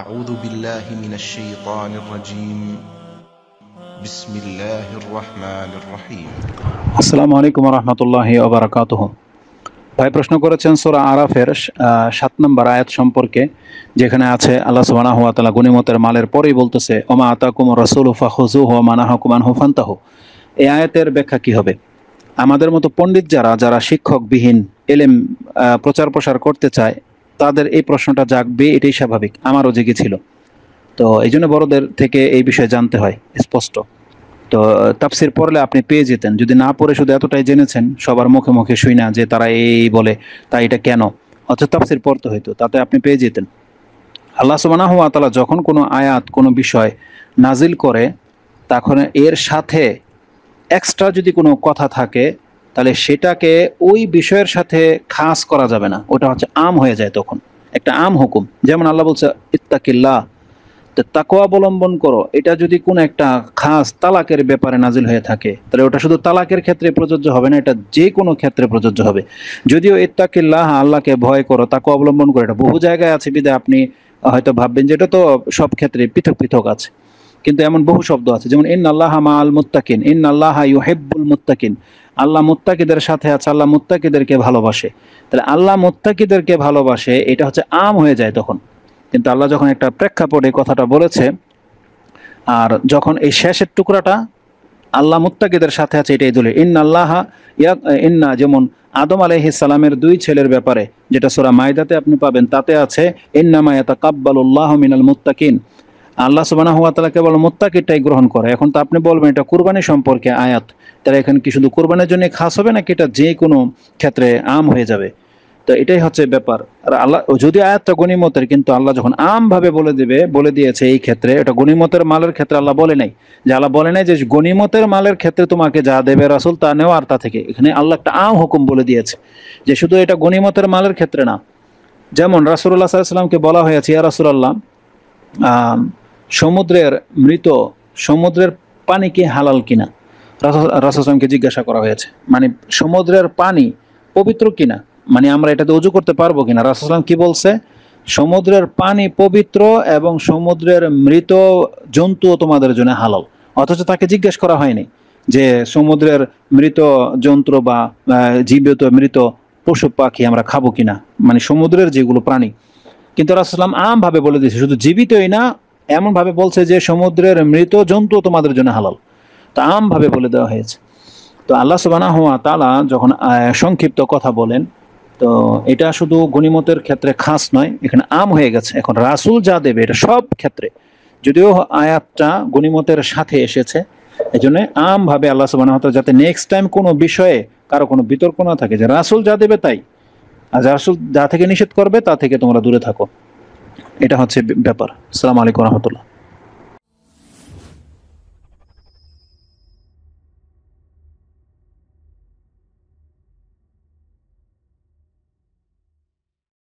أعوذ بالله من الشيطان الرجيم بسم الله الرحمن الرحيم السلام عليكم ورحمة الله وبركاته ভাই প্রশ্ন করেছেন সোরা আরাফের সাত নম্বর আয়াত সম্পর্কে যেখানে আছে আল্লাহ সুবানা তালা গুনিমতের মালের পরেই বলতেছে ওমা আতা কুম রসুল হুফা হুজু হো মানাহ কুমান হুফান্তাহ এ আয়াতের ব্যাখ্যা কি হবে আমাদের মতো পণ্ডিত যারা যারা শিক্ষকবিহীন এলেম প্রচার প্রসার করতে চায় তাদের এই প্রশ্নটা জাগবে এটাই স্বাভাবিক আমারও জেগেছিল তো এই জন্য বড়দের থেকে এই বিষয়ে জানতে হয় স্পষ্ট তো তাফসির পড়লে আপনি পেয়ে যেতেন যদি না পড়ে শুধু এতটাই জেনেছেন সবার মুখে মুখে শুই না যে তারা এই বলে তা এটা কেন অর্থাৎ তাফসির পড়তে হইতো তাতে আপনি পেয়ে যেতেন আল্লাহ সুবানা হুয়া তালা যখন কোনো আয়াত কোনো বিষয় নাজিল করে তখন এর সাথে এক্সট্রা যদি কোনো কথা থাকে তাহলে সেটাকে ওই বিষয়ের সাথে খাস করা যাবে না ওটা হচ্ছে আম হয়ে যায় তখন একটা আম হুকুম যেমন আল্লাহ বলছে ইত্তাকিল্লা তো অবলম্বন করো এটা যদি কোনো একটা খাস তালাকের ব্যাপারে নাজিল হয়ে থাকে তাহলে ওটা শুধু তালাকের ক্ষেত্রে প্রযোজ্য হবে না এটা যে কোনো ক্ষেত্রে প্রযোজ্য হবে যদিও ইত্তাকিল্লাহ আল্লাহকে ভয় করো তাকে অবলম্বন করো এটা বহু জায়গায় আছে বিদে আপনি হয়তো ভাববেন যে এটা তো সব ক্ষেত্রে পৃথক পৃথক আছে কিন্তু এমন বহু শব্দ আছে যেমন ইন আল্লাহ মা আল মুত্তাকিন ইন আল্লাহ ইউহেব্বুল মুত্তাকিন আল্লাহ মুত্তাকিদের সাথে আছে আল্লাহ মুত্তাকিদেরকে ভালোবাসে তাহলে আল্লাহ মুত্তাকিদেরকে ভালোবাসে এটা হচ্ছে আম হয়ে যায় তখন কিন্তু আল্লাহ যখন একটা প্রেক্ষাপটে কথাটা বলেছে আর যখন এই শেষের টুকরাটা আল্লাহ মুত্তাকিদের সাথে আছে এটাই দলে ইন আল্লাহ ইন্না যেমন আদম আলহ ইসালামের দুই ছেলের ব্যাপারে যেটা সোরা মায়দাতে আপনি পাবেন তাতে আছে ইন্না মায়াতা কাব্বাল উল্লাহ মিনাল মুত্তাকিন আল্লাহ সুবানা হুয়া তালা কেবল মোত্তাকিটাই গ্রহণ করে এখন তো আপনি বলবেন এটা কোরবানি সম্পর্কে আয়াত তারা এখানে কি শুধু কোরবানির জন্য খাস হবে নাকি এটা যে কোনো ক্ষেত্রে আম হয়ে যাবে তো এটাই হচ্ছে ব্যাপার আর আল্লাহ যদি আয়াতটা গণিমতের কিন্তু আল্লাহ যখন আমভাবে বলে দেবে বলে দিয়েছে এই ক্ষেত্রে এটা গণিমতের মালের ক্ষেত্রে আল্লাহ বলে নাই যে আল্লাহ বলে নাই যে গণিমতের মালের ক্ষেত্রে তোমাকে যা দেবে রাসুল তা নেওয়া আর তা থেকে এখানে আল্লাহ একটা আম হুকুম বলে দিয়েছে যে শুধু এটা গণিমতের মালের ক্ষেত্রে না যেমন রাসুল্লাহ সাল্লামকে বলা হয়েছে ইয়া রাসুল আল্লাহ সমুদ্রের মৃত সমুদ্রের পানি কি হালাল কিনা রাসাসমকে জিজ্ঞাসা করা হয়েছে মানে সমুদ্রের পানি পবিত্র কিনা মানে আমরা এটাতে উজু করতে পারবো কিনা রাসাসলাম কি বলছে সমুদ্রের পানি পবিত্র এবং সমুদ্রের মৃত জন্তু তোমাদের জন্য হালাল অথচ তাকে জিজ্ঞেস করা হয়নি যে সমুদ্রের মৃত জন্তু বা জীবিত মৃত পশু পাখি আমরা খাবো কিনা মানে সমুদ্রের যেগুলো প্রাণী কিন্তু রাসুলাম আমভাবে বলে দিয়েছে শুধু জীবিতই না এমনভাবে বলছে যে সমুদ্রের মৃত জন্তু তোমাদের জন্য হালাল তো আমভাবে বলে দেওয়া হয়েছে তো আল্লাহ সুবানা হওয়া তালা যখন সংক্ষিপ্ত কথা বলেন তো এটা শুধু গণিমতের ক্ষেত্রে খাস নয় এখানে আম হয়ে গেছে এখন রাসুল যা দেবে এটা সব ক্ষেত্রে যদিও আয়াতটা গণিমতের সাথে এসেছে এই জন্য আমভাবে আল্লাহ সুবাহ যাতে নেক্সট টাইম কোনো বিষয়ে কারো কোনো বিতর্ক না থাকে যে রাসুল যা দেবে তাই আর রাসুল যা থেকে নিষেধ করবে তা থেকে তোমরা দূরে থাকো এটা হচ্ছে ব্যাপার সালাম আলাইকুম রহমতুল্লাহ